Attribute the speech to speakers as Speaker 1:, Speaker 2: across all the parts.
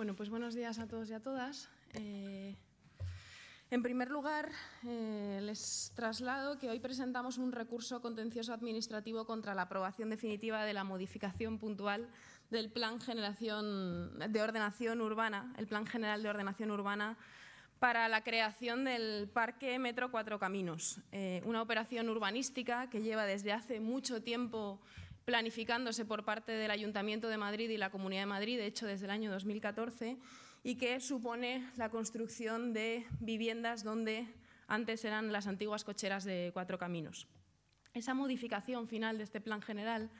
Speaker 1: Bueno, pues buenos días a todos y a todas. Eh, en primer lugar, eh, les traslado que hoy presentamos un recurso contencioso administrativo contra la aprobación definitiva de la modificación puntual del Plan Generación de Ordenación Urbana, el Plan General de Ordenación Urbana para la creación del Parque Metro Cuatro Caminos, eh, una operación urbanística que lleva desde hace mucho tiempo planificándose por parte del Ayuntamiento de Madrid y la Comunidad de Madrid, de hecho desde el año 2014, y que supone la construcción de viviendas donde antes eran las antiguas cocheras de cuatro caminos. Esa modificación final de este plan general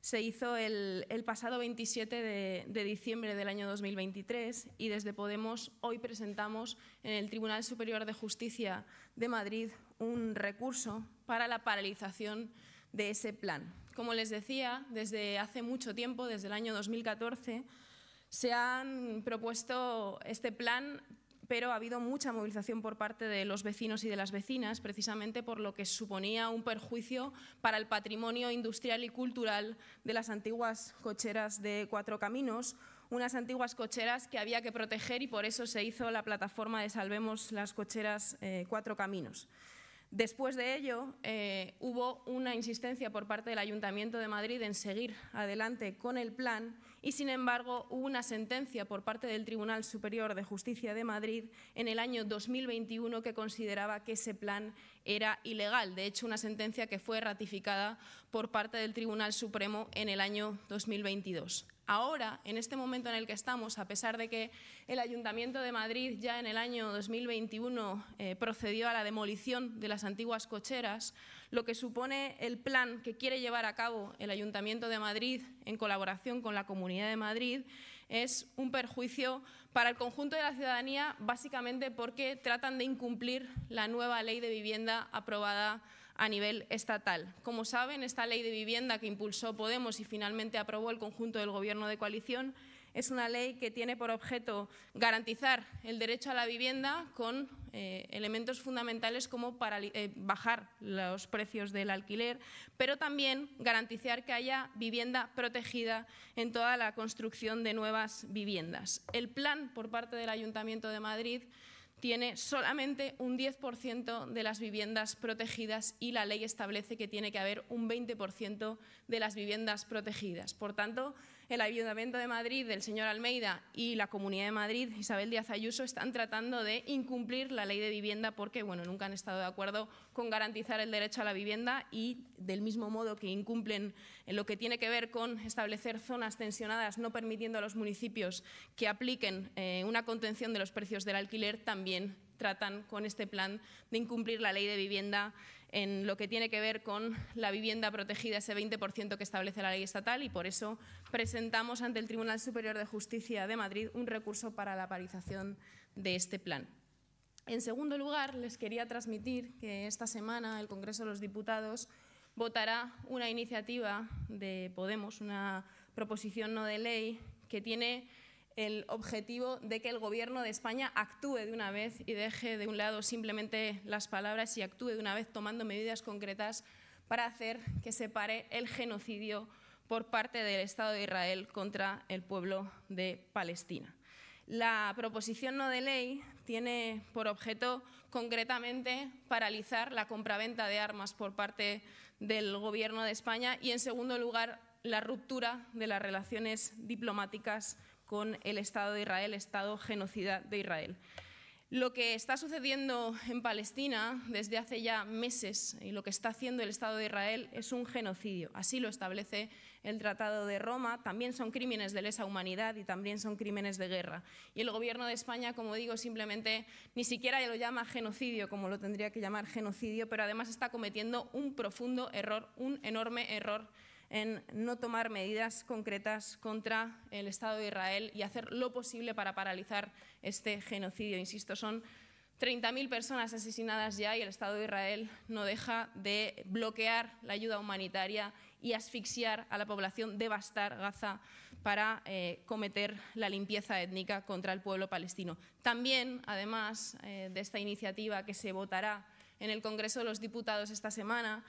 Speaker 1: se hizo el, pasado 27 de, diciembre del año 2023 y desde Podemos hoy presentamos en el Tribunal Superior de Justicia de Madrid un recurso para la paralización de ese plan. Como les decía, desde hace mucho tiempo, desde el año 2014, se han propuesto este plan, pero ha habido mucha movilización por parte de los vecinos y de las vecinas, precisamente por lo que suponía un perjuicio para el patrimonio industrial y cultural de las antiguas cocheras de Cuatro Caminos, unas antiguas cocheras que había que proteger y por eso se hizo la plataforma de Salvemos las cocheras eh, Cuatro Caminos. Después de ello, eh, hubo una insistencia por parte del Ayuntamiento de Madrid en seguir adelante con el plan y, sin embargo, hubo una sentencia por parte del Tribunal Superior de Justicia de Madrid en el año 2021 que consideraba que ese plan era ilegal. De hecho, una sentencia que fue ratificada por parte del Tribunal Supremo en el año 2022. Ahora, en este momento en el que estamos, a pesar de que el Ayuntamiento de Madrid ya en el año 2021 eh, procedió a la demolición de las antiguas cocheras, lo que supone el plan que quiere llevar a cabo el Ayuntamiento de Madrid en colaboración con la Comunidad de Madrid es un perjuicio para el conjunto de la ciudadanía, básicamente porque tratan de incumplir la nueva ley de vivienda aprobada a nivel estatal. Como saben, esta ley de vivienda que impulsó Podemos y finalmente aprobó el conjunto del Gobierno de coalición es una ley que tiene por objeto garantizar el derecho a la vivienda con eh, elementos fundamentales como para, eh, bajar los precios del alquiler, pero también garantizar que haya vivienda protegida en toda la construcción de nuevas viviendas. El plan por parte del Ayuntamiento de Madrid tiene solamente un 10% de las viviendas protegidas y la ley establece que tiene que haber un 20% de las viviendas protegidas. Por tanto, el Ayuntamiento de Madrid del señor Almeida y la Comunidad de Madrid, Isabel Díaz Ayuso, están tratando de incumplir la ley de vivienda porque bueno, nunca han estado de acuerdo con garantizar el derecho a la vivienda y del mismo modo que incumplen en lo que tiene que ver con establecer zonas tensionadas no permitiendo a los municipios que apliquen eh, una contención de los precios del alquiler, también tratan con este plan de incumplir la ley de vivienda en lo que tiene que ver con la vivienda protegida, ese 20% que establece la ley estatal, y por eso presentamos ante el Tribunal Superior de Justicia de Madrid un recurso para la parización de este plan. En segundo lugar, les quería transmitir que esta semana el Congreso de los Diputados votará una iniciativa de Podemos, una proposición no de ley que tiene el objetivo de que el Gobierno de España actúe de una vez y deje de un lado simplemente las palabras y actúe de una vez tomando medidas concretas para hacer que se pare el genocidio por parte del Estado de Israel contra el pueblo de Palestina. La proposición no de ley tiene por objeto concretamente paralizar la compraventa de armas por parte del Gobierno de España y, en segundo lugar, la ruptura de las relaciones diplomáticas con el Estado de Israel, Estado genocida de Israel. Lo que está sucediendo en Palestina desde hace ya meses y lo que está haciendo el Estado de Israel es un genocidio. Así lo establece el Tratado de Roma. También son crímenes de lesa humanidad y también son crímenes de guerra. Y el Gobierno de España, como digo, simplemente ni siquiera lo llama genocidio, como lo tendría que llamar genocidio, pero además está cometiendo un profundo error, un enorme error en no tomar medidas concretas contra el Estado de Israel y hacer lo posible para paralizar este genocidio. Insisto, son 30.000 personas asesinadas ya y el Estado de Israel no deja de bloquear la ayuda humanitaria y asfixiar a la población, devastar Gaza para eh, cometer la limpieza étnica contra el pueblo palestino. También, además eh, de esta iniciativa que se votará en el Congreso de los Diputados esta semana,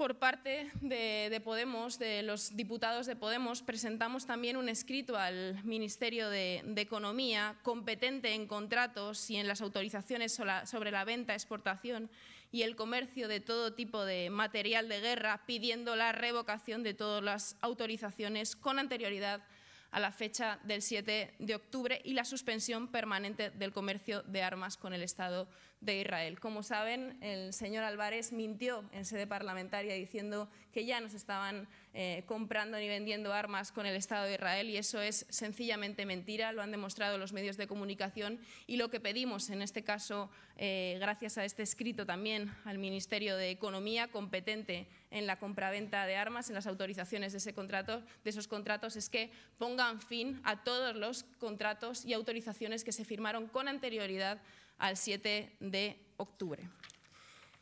Speaker 1: por parte de, Podemos, de los diputados de Podemos, presentamos también un escrito al Ministerio de, Economía competente en contratos y en las autorizaciones sobre la venta, exportación y el comercio de todo tipo de material de guerra, pidiendo la revocación de todas las autorizaciones con anterioridad a la fecha del 7 de octubre y la suspensión permanente del comercio de armas con el Estado de Israel. Como saben, el señor Álvarez mintió en sede parlamentaria diciendo que ya nos estaban eh, comprando ni vendiendo armas con el Estado de Israel y eso es sencillamente mentira, lo han demostrado los medios de comunicación y lo que pedimos en este caso, eh, gracias a este escrito también al Ministerio de Economía competente en la compraventa de armas, en las autorizaciones de, ese contrato, de esos contratos, es que pongan fin a todos los contratos y autorizaciones que se firmaron con anterioridad al 7 de octubre.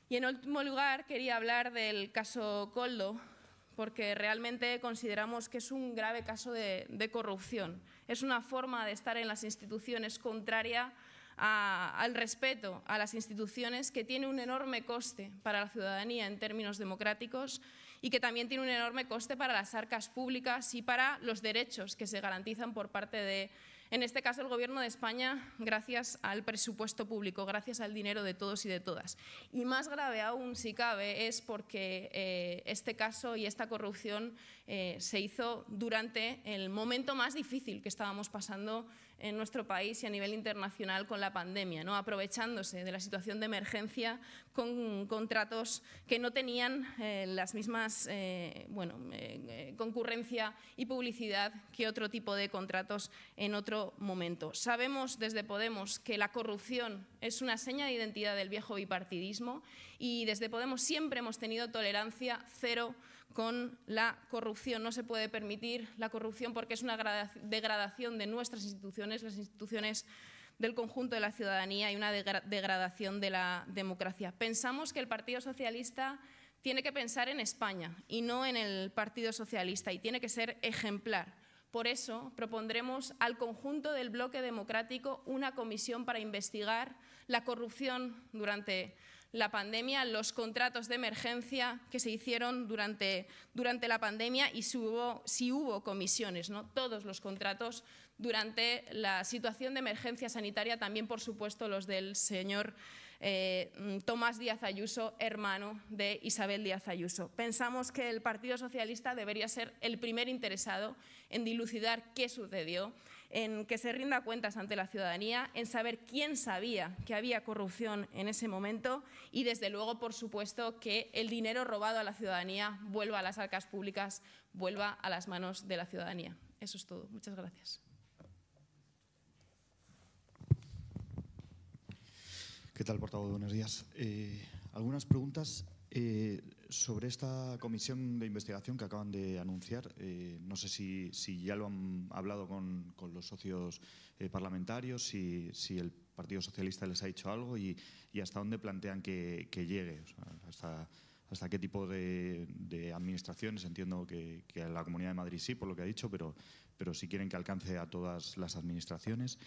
Speaker 1: Y en último lugar, quería hablar del caso Coldo, porque realmente consideramos que es un grave caso de, corrupción. Es una forma de estar en las instituciones contraria al respeto a las instituciones que tiene un enorme coste para la ciudadanía en términos democráticos y que también tiene un enorme coste para las arcas públicas y para los derechos que se garantizan por parte de en este caso, el Gobierno de España, gracias al presupuesto público, gracias al dinero de todos y de todas. Y más grave aún, si cabe, es porque eh, este caso y esta corrupción eh, se hizo durante el momento más difícil que estábamos pasando en nuestro país y a nivel internacional con la pandemia, ¿no? aprovechándose de la situación de emergencia con contratos que no tenían eh, las mismas eh, eh, concurrencia y publicidad que otro tipo de contratos en otro momento. Sabemos desde Podemos que la corrupción es una seña de identidad del viejo bipartidismo y desde Podemos siempre hemos tenido tolerancia cero con la corrupción. No se puede permitir la corrupción porque es una degradación de nuestras instituciones, las instituciones del conjunto de la ciudadanía y una degradación de la democracia. Pensamos que el Partido Socialista tiene que pensar en España y no en el Partido Socialista y tiene que ser ejemplar. Por eso propondremos al conjunto del bloque democrático una comisión para investigar la corrupción durante la pandemia, los contratos de emergencia que se hicieron durante, durante la pandemia y si hubo, si hubo comisiones. ¿no? Todos los contratos durante la situación de emergencia sanitaria, también por supuesto los del señor eh, Tomás Díaz Ayuso, hermano de Isabel Díaz Ayuso. Pensamos que el Partido Socialista debería ser el primer interesado en dilucidar qué sucedió en que se rinda cuentas ante la ciudadanía, en saber quién sabía que había corrupción en ese momento y, desde luego, por supuesto, que el dinero robado a la ciudadanía vuelva a las arcas públicas, vuelva a las manos de la ciudadanía. Eso es todo. Muchas gracias.
Speaker 2: ¿Qué tal, portavoz? Buenos días. Eh, algunas preguntas. Eh, sobre esta comisión de investigación que acaban de anunciar, eh, no sé si, ya lo han hablado con, los socios eh, parlamentarios, si, el Partido Socialista les ha dicho algo y, hasta dónde plantean que, llegue, hasta, qué tipo de, administraciones. Entiendo que, a la Comunidad de Madrid sí, por lo que ha dicho, pero, pero si quieren que alcance a todas las administraciones.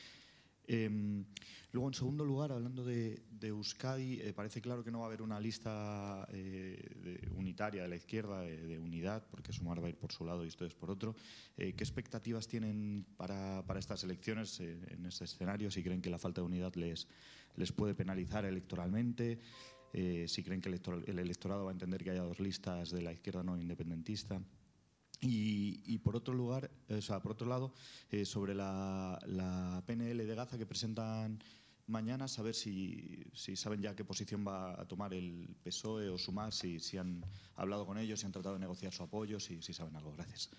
Speaker 2: Em, luego, en segundo lugar, hablando de, Euskadi, eh, parece claro que no va a haber una lista eh, unitaria de la izquierda, de, unidad, porque Sumar va a ir por su lado y ustedes por otro. Eh, ¿Qué expectativas tienen para, estas elecciones en este escenario? Si creen que la falta de unidad les, les puede penalizar electoralmente, si creen que el electorado va a entender que haya dos listas de la izquierda no independentista. Y, por otro lugar, o por otro lado, eh, sobre la, PNL de Gaza que presentan mañana, saber si, saben ya qué posición va a tomar el PSOE o Sumar, si, si han hablado con ellos, si han tratado de negociar su apoyo, si saben algo. Gracias.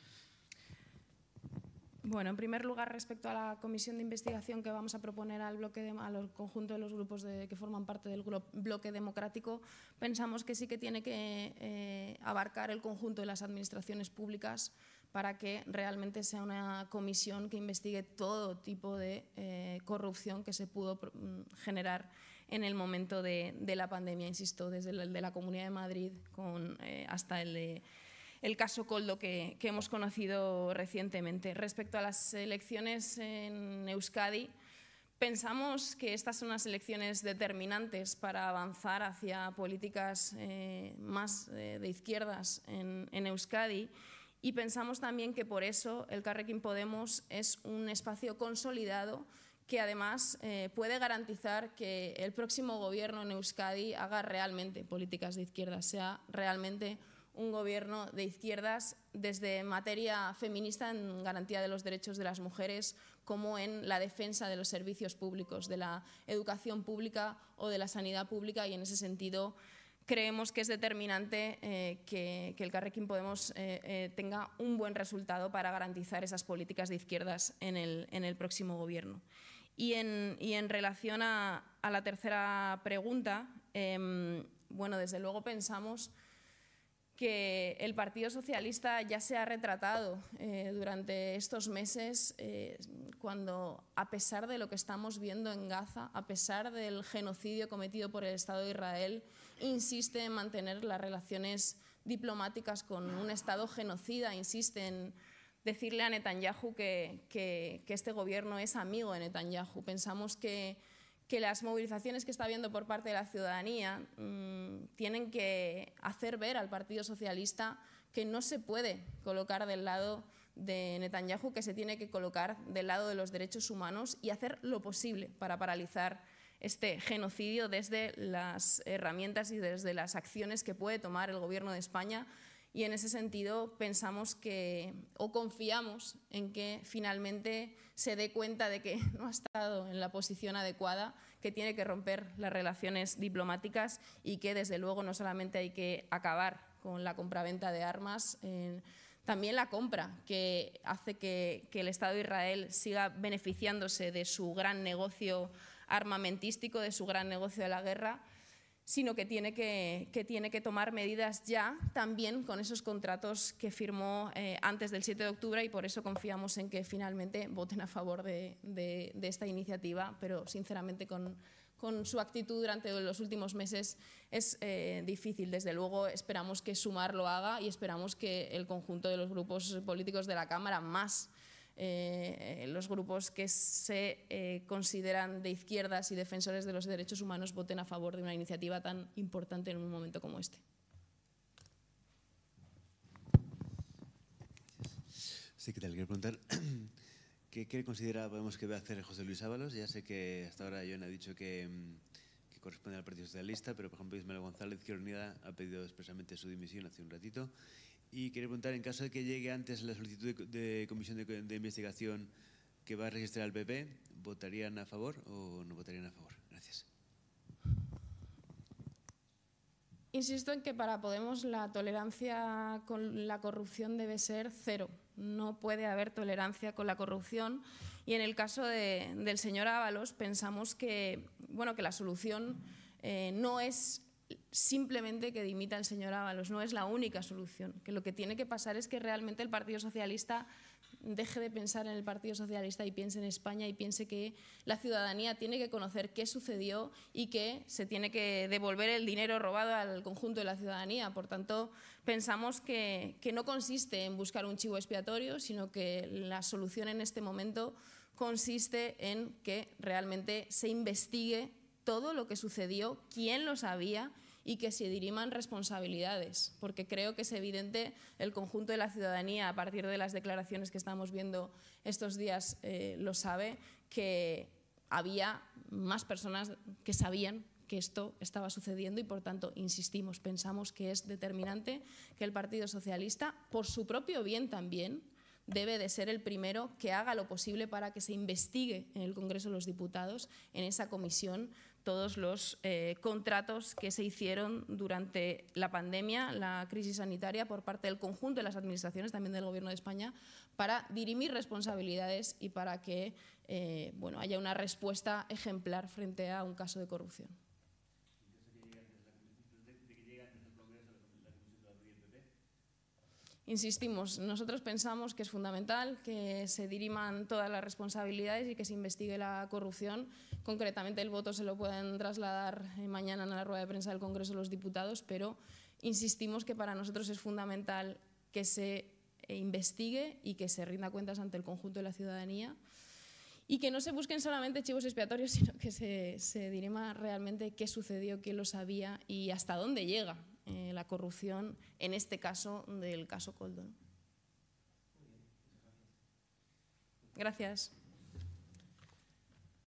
Speaker 1: Bueno, en primer lugar, respecto a la comisión de investigación que vamos a proponer al bloque de, al conjunto de los grupos de, que forman parte del bloque democrático, pensamos que sí que tiene que eh, abarcar el conjunto de las administraciones públicas para que realmente sea una comisión que investigue todo tipo de eh, corrupción que se pudo generar en el momento de, la pandemia, insisto, desde el de la Comunidad de Madrid con, eh, hasta el de el caso Coldo que, hemos conocido recientemente. Respecto a las elecciones en Euskadi, pensamos que estas son unas elecciones determinantes para avanzar hacia políticas eh, más eh, de izquierdas en, Euskadi y pensamos también que por eso el Carrequín Podemos es un espacio consolidado que además eh, puede garantizar que el próximo gobierno en Euskadi haga realmente políticas de izquierda, sea realmente un gobierno de izquierdas desde materia feminista en garantía de los derechos de las mujeres como en la defensa de los servicios públicos, de la educación pública o de la sanidad pública y en ese sentido creemos que es determinante eh, que, el Carrequín Podemos eh, eh, tenga un buen resultado para garantizar esas políticas de izquierdas en el, próximo gobierno. Y en, y en relación a, la tercera pregunta, em, bueno, desde luego pensamos que el Partido Socialista ya se ha retratado eh, durante estos meses eh, cuando, a pesar de lo que estamos viendo en Gaza, a pesar del genocidio cometido por el Estado de Israel, insiste en mantener las relaciones diplomáticas con un Estado genocida, insiste en decirle a Netanyahu que, que este gobierno es amigo de Netanyahu. Pensamos que que las movilizaciones que está habiendo por parte de la ciudadanía mm, tienen que hacer ver al Partido Socialista que no se puede colocar del lado de Netanyahu, que se tiene que colocar del lado de los derechos humanos y hacer lo posible para paralizar este genocidio desde las herramientas y desde las acciones que puede tomar el Gobierno de España y en ese sentido pensamos que, o confiamos en que finalmente se dé cuenta de que no ha estado en la posición adecuada, que tiene que romper las relaciones diplomáticas y que desde luego no solamente hay que acabar con la compraventa de armas, también la compra, que hace que el Estado de Israel siga beneficiándose de su gran negocio armamentístico, de su gran negocio de la guerra sino que tiene que, tiene que, tomar medidas ya también con esos contratos que firmó eh, antes del 7 de octubre y por eso confiamos en que finalmente voten a favor de, esta iniciativa, pero sinceramente con, su actitud durante los últimos meses es eh, difícil. Desde luego esperamos que Sumar lo haga y esperamos que el conjunto de los grupos políticos de la Cámara más eh, los grupos que se eh, consideran de izquierdas y defensores de los derechos humanos voten a favor de una iniciativa tan importante en un momento como este.
Speaker 2: Sí, que tal? Quiero preguntar, ¿qué, considera podemos que va a hacer José Luis Ábalos? Ya sé que hasta ahora John ha dicho que mm, corresponde al Partido Socialista, pero por ejemplo Ismael González, que Unida ha pedido expresamente su dimisión hace un ratito. Y quería preguntar, en caso de que llegue antes la solicitud de, comisión de, de, investigación que va a registrar al PP, ¿votarían a favor o no votarían a favor? Gracias.
Speaker 1: Insisto en que para Podemos la tolerancia con la corrupción debe ser cero. No puede haber tolerancia con la corrupción y en el caso del señor Ábalos pensamos que, bueno, que la solución eh, no es simplemente que dimita el señor Ábalos, no es la única solución, que lo que tiene que pasar es que realmente el Partido Socialista deje de pensar en el Partido Socialista y piense en España y piense que la ciudadanía tiene que conocer qué sucedió y que se tiene que devolver el dinero robado al conjunto de la ciudadanía. Por tanto, pensamos que, no consiste en buscar un chivo expiatorio, sino que la solución en este momento consiste en que realmente se investigue todo lo que sucedió, quién lo sabía y que se diriman responsabilidades, porque creo que es evidente el conjunto de la ciudadanía, a partir de las declaraciones que estamos viendo estos días, eh, lo sabe, que había más personas que sabían que esto estaba sucediendo y, por tanto, insistimos, pensamos que es determinante que el Partido Socialista, por su propio bien también, debe de ser el primero que haga lo posible para que se investigue en el Congreso de los Diputados, en esa comisión todos los eh, contratos que se hicieron durante la pandemia, la crisis sanitaria, por parte del conjunto de las administraciones, también del Gobierno de España, para dirimir responsabilidades y para que eh, bueno, haya una respuesta ejemplar frente a un caso de corrupción. Insistimos, nosotros pensamos que es fundamental que se diriman todas las responsabilidades y que se investigue la corrupción Concretamente el voto se lo pueden trasladar eh, mañana en la rueda de prensa del Congreso los diputados, pero insistimos que para nosotros es fundamental que se eh, investigue y que se rinda cuentas ante el conjunto de la ciudadanía y que no se busquen solamente chivos expiatorios, sino que se, se dirima realmente qué sucedió, quién lo sabía y hasta dónde llega eh, la corrupción, en este caso del caso Coldo. Gracias.